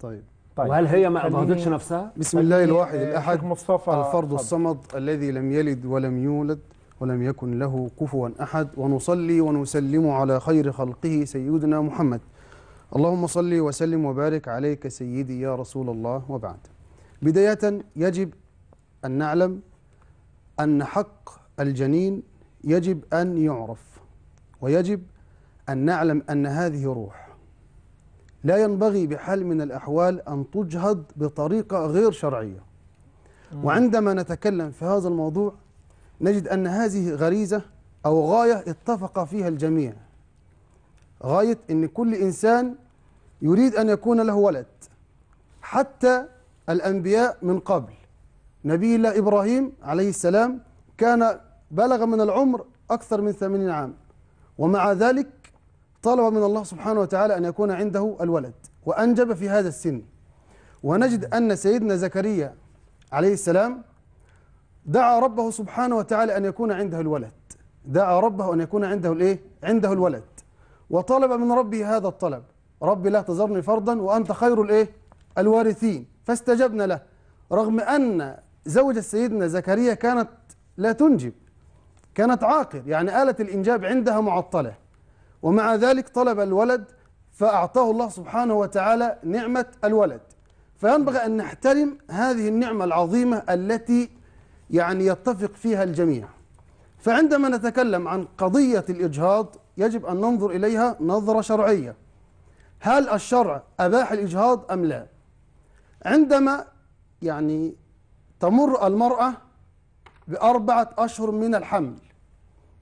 طيب طيب. وهل هي ما أظهرتش نفسها؟ بسم الله الواحد آه، الأحد مصطفى آه، الفرد الصمد الذي لم يلد ولم يولد ولم يكن له كفوا أحد ونصلي ونسلم على خير خلقه سيدنا محمد اللهم صل وسلم وبارك عليك سيدي يا رسول الله وبعد بداية يجب أن نعلم أن حق الجنين يجب أن يعرف ويجب أن نعلم أن هذه روح لا ينبغي بحال من الأحوال أن تجهض بطريقة غير شرعية وعندما نتكلم في هذا الموضوع نجد أن هذه غريزة أو غاية اتفق فيها الجميع غاية أن كل إنسان يريد أن يكون له ولد حتى الأنبياء من قبل نبي الله إبراهيم عليه السلام كان بلغ من العمر أكثر من ثمانين عام ومع ذلك طلب من الله سبحانه وتعالى أن يكون عنده الولد وأنجب في هذا السن ونجد أن سيدنا زكريا عليه السلام دعا ربه سبحانه وتعالى أن يكون عنده الولد دعا ربه أن يكون عنده الإيه؟ عنده الولد وطلب من ربي هذا الطلب ربي لا تذرني فرضا وأنت خير الإيه؟ الوارثين فاستجبنا له رغم أن زوجة سيدنا زكريا كانت لا تنجب كانت عاقر يعني آلة الإنجاب عندها معطلة ومع ذلك طلب الولد فأعطاه الله سبحانه وتعالى نعمة الولد فينبغي أن نحترم هذه النعمة العظيمة التي يعني يتفق فيها الجميع فعندما نتكلم عن قضية الإجهاض يجب أن ننظر إليها نظرة شرعية هل الشرع أباح الإجهاض أم لا عندما يعني تمر المرأة بأربعة أشهر من الحمل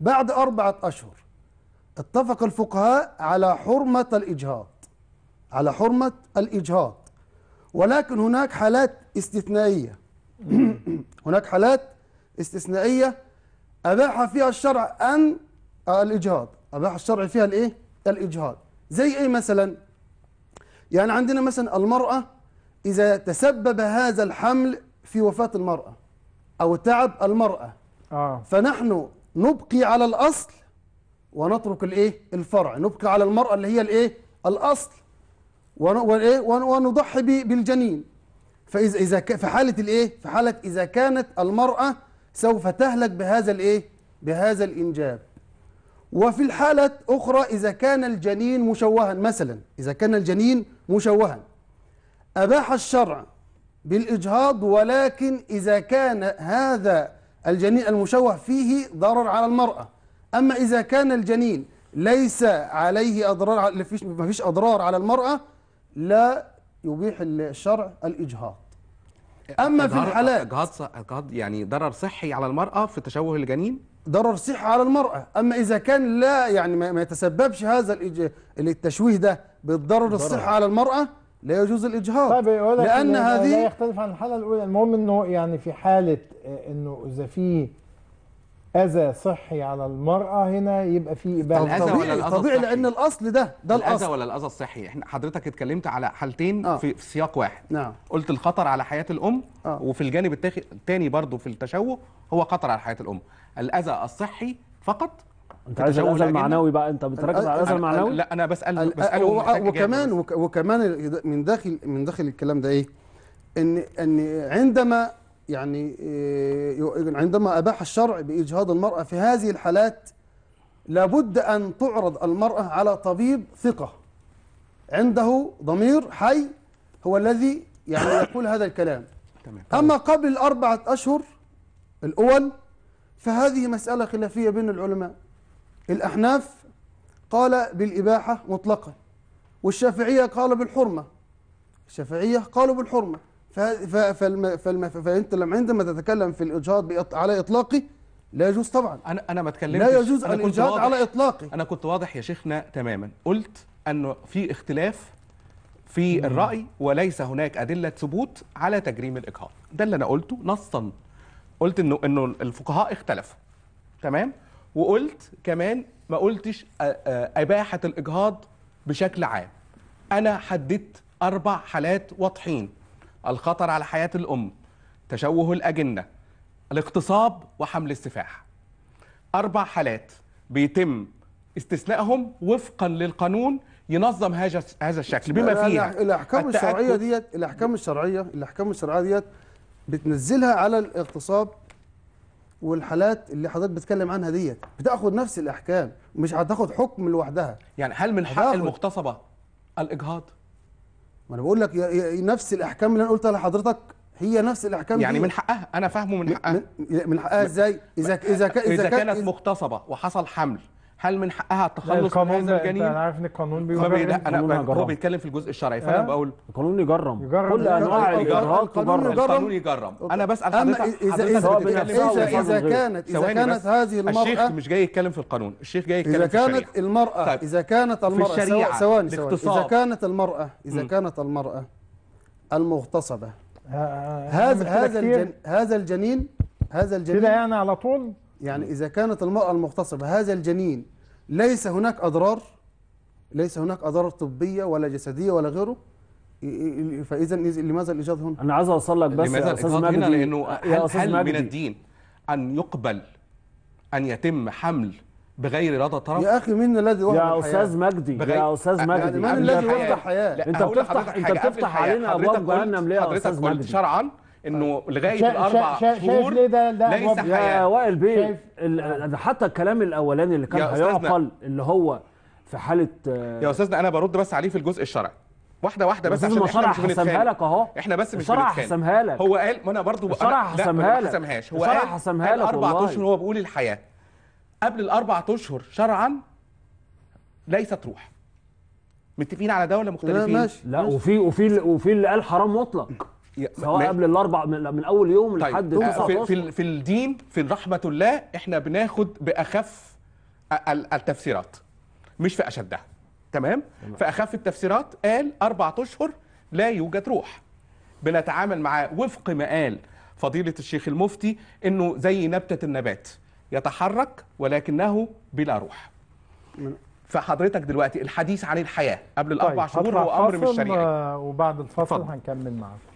بعد أربعة أشهر اتفق الفقهاء على حرمة الإجهاض على حرمة الإجهاض ولكن هناك حالات استثنائية هناك حالات استثنائية أباح فيها الشرع أن الإجهاض أباح الشرع فيها الإيه؟ الإجهاض زي إيه مثلا؟ يعني عندنا مثلا المرأة إذا تسبب هذا الحمل في وفاة المرأة أو تعب المرأة آه. فنحن نبقي على الأصل ونترك الايه الفرع نبقي على المرأة اللي هي الايه الاصل والايه ونضحي بالجنين فاذا اذا في حالة الايه في حالة اذا كانت المرأة سوف تهلك بهذا الايه بهذا الانجاب وفي الحالة أخرى إذا كان الجنين مشوها مثلا إذا كان الجنين مشوها أباح الشرع بالإجهاض ولكن إذا كان هذا الجنين المشوه فيه ضرر على المرأة أما إذا كان الجنين ليس عليه أضرار ما فيش أضرار على المرأة لا يبيح الشرع الإجهاض أما في الحالات إجهاض يعني ضرر صحي على المرأة في تشوه الجنين ضرر صحي على المرأة أما إذا كان لا يعني ما يتسببش هذا التشويه ده بالضرر الصحي على المرأة لا يجوز الإجهاض طيب لأن هذه لا يختلف عن الحالة الأولى المهم أنه يعني في حالة آه، أنه إذا في اذى صحي على المراه هنا يبقى في اباحه طبيعي ولا الأذى طبيعي لان الاصل ده ده الاصل الاذى ولا الاذى الصحي احنا حضرتك اتكلمت على حالتين آه. في سياق واحد نعم. قلت الخطر على حياه الام آه. وفي الجانب الثاني برضه في التشوه هو خطر على حياه الام الاذى الصحي فقط انت عايز الاذى المعنوي بقى انت بتركز على الاذى المعنوي لا انا بسال بساله وكمان وكمان من داخل من داخل الكلام ده ايه ان ان عندما يعني إيه، عندما أباح الشرع بإجهاض المرأة في هذه الحالات لابد أن تعرض المرأة على طبيب ثقة عنده ضمير حي هو الذي يعني يقول هذا الكلام أما قبل الأربعة أشهر الأول فهذه مسألة خلافية بين العلماء الأحناف قال بالإباحة مطلقا والشافعية قال بالحرمة الشافعية قالوا بالحرمة فانت لما عندما تتكلم في الاجهاض على اطلاقه لا يجوز طبعا انا انا ما اتكلمتش لا يجوز الاجهاض على اطلاقه انا كنت واضح يا شيخنا تماما قلت انه في اختلاف في الراي وليس هناك ادله ثبوت على تجريم الاجهاض ده اللي انا قلته نصا قلت انه انه الفقهاء اختلفوا تمام وقلت كمان ما قلتش اباحه الاجهاض بشكل عام انا حددت اربع حالات واضحين الخطر على حياة الأم تشوه الأجنة الاغتصاب وحمل السفاح أربع حالات بيتم استثنائهم وفقا للقانون ينظم هذا هذا الشكل بما فيها الاحكام الشرعيه ديت الاحكام الشرعيه الاحكام الشرعيه ديت بتنزلها على الاغتصاب والحالات اللي حضرتك بتتكلم عنها ديت بتاخد نفس الاحكام مش هتاخد حكم لوحدها يعني هل من حق المغتصبه الاجهاض ما انا بقول لك نفس الاحكام اللي انا قلتها لحضرتك هي نفس الاحكام يعني من حقها انا فاهمه من حقها من حقها ازاي اذا اذا اذا كانت مغتصبه وحصل حمل هل من حقها التخلص من هذا الجنين؟ انا عارف ان القانون بيقول إيه، لا انا هو بيتكلم في الجزء الشرعي فانا بقول القانون يجرم كل انواع الاجراءات تجرم القانون يجرم انا بسال حضرتك اذا اذا كانت اذا كانت هذه المراه الشيخ مش جاي يتكلم في القانون الشيخ جاي يتكلم في الشريعه طيب. اذا كانت المراه اذا كانت المراه ثواني ثواني اذا كانت المراه اذا كانت المراه المغتصبه هذا هذا هذا الجنين هذا الجنين كده يعني على طول يعني اذا كانت المراه المغتصبه هذا الجنين ليس هناك أضرار ليس هناك أضرار طبية ولا جسدية ولا غيره فإذا لماذا الإيجاد هنا؟ أنا عايز أوصل لك بس لماذا الإيجاد هنا لأنه هل, هل من الدين أن يقبل أن يتم حمل بغير رضا طرف يا اخي مين الذي وضع يا استاذ مجدي يا استاذ أه، مجدي يعني مين الذي وضع حياه انت بتفتح انت بتفتح علينا ابواب جهنم ليه يا استاذ مجدي حضرتك قلت شرعا انه طيب. لغايه الاربع شا شهور شايف ليه ده ده ليس حياه وائل بيه حتى الكلام الاولاني اللي كان هيعقل اللي هو في حاله آه، يا استاذنا انا برد بس عليه في الجزء الشرعي واحده واحده بس عشان احنا مش بنتخانق لك اهو احنا بس مش بنتخانق هو قال ما انا برضه الشرع حسمها لك حسمهاش هو قال حسمها لك اربع اشهر هو بيقول الحياه قبل الاربع اشهر شرعا ليست روح متفقين على دوله مختلفين لا ماشي لا وفي وفي وفي اللي قال حرام مطلق سواء قبل الاربع من اول يوم طيب لحد آه، في, في في الدين في رحمه الله احنا بناخد باخف التفسيرات مش في اشدها تمام؟, تمام فاخف التفسيرات قال اربع اشهر لا يوجد روح بنتعامل معاه وفق ما قال فضيله الشيخ المفتي انه زي نبته النبات يتحرك ولكنه بلا روح فحضرتك دلوقتي الحديث عن الحياه قبل الاربع طيب شهور هو امر مش شرعي آه، وبعد الفصل هنكمل معاكم